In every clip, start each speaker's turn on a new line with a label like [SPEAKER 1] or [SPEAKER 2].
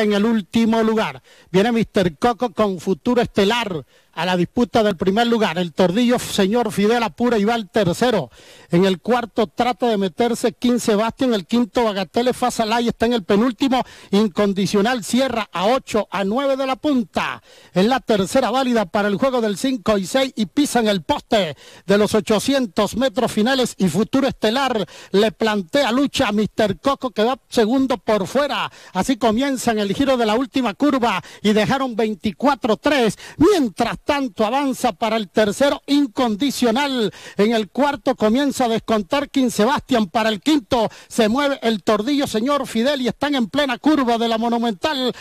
[SPEAKER 1] en el último lugar. Viene Mr. Coco con futuro estelar a la disputa del primer lugar. El tordillo señor Fidel Apura va al tercero. En el cuarto trata de meterse King Sebastián. El quinto Bagatelle Fasalay está en el penúltimo. Incondicional cierra a 8, a 9 de la punta. En la tercera válida para el juego del 5 y 6 y pisan el poste de los 800 metros finales y futuro estelar. Le plantea lucha a Mr. Coco que va segundo por fuera. Así comienzan el giro de la última curva y dejaron 24-3. Mientras tanto avanza para el tercero incondicional. En el cuarto comienza a descontar King Sebastian para el quinto. Se mueve el tordillo, señor Fidel, y están en plena curva de la monumental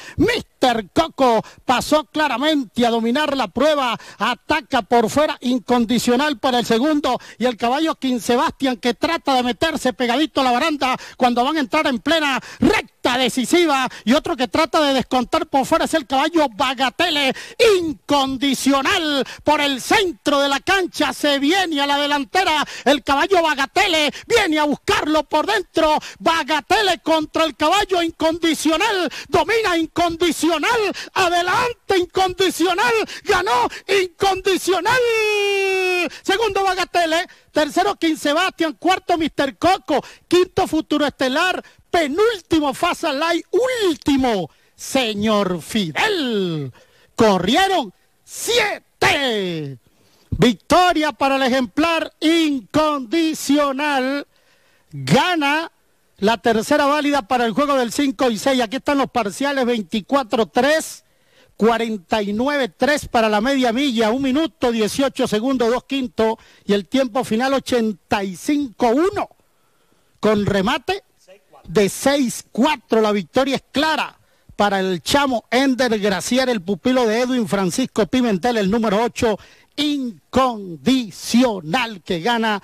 [SPEAKER 1] tercoco pasó claramente a dominar la prueba, ataca por fuera incondicional para el segundo y el caballo King Sebastián que trata de meterse pegadito a la baranda cuando van a entrar en plena recta decisiva y otro que trata de descontar por fuera es el caballo Bagatele, incondicional por el centro de la cancha, se viene a la delantera el caballo Bagatele, viene a buscarlo por dentro, Bagatele contra el caballo incondicional, domina incondicional adelante incondicional, ganó incondicional. Segundo Bagatelle, tercero King Sebastian, cuarto Mr. Coco, quinto Futuro Estelar, penúltimo Fasa último Señor Fidel. Corrieron siete. Victoria para el ejemplar incondicional. Gana la tercera válida para el juego del 5 y 6. Aquí están los parciales 24-3, 49-3 para la media milla, 1 minuto 18 segundos, 2 quintos y el tiempo final 85-1 con remate de 6-4. La victoria es clara para el chamo Ender Graciar, el pupilo de Edwin Francisco Pimentel, el número 8, incondicional que gana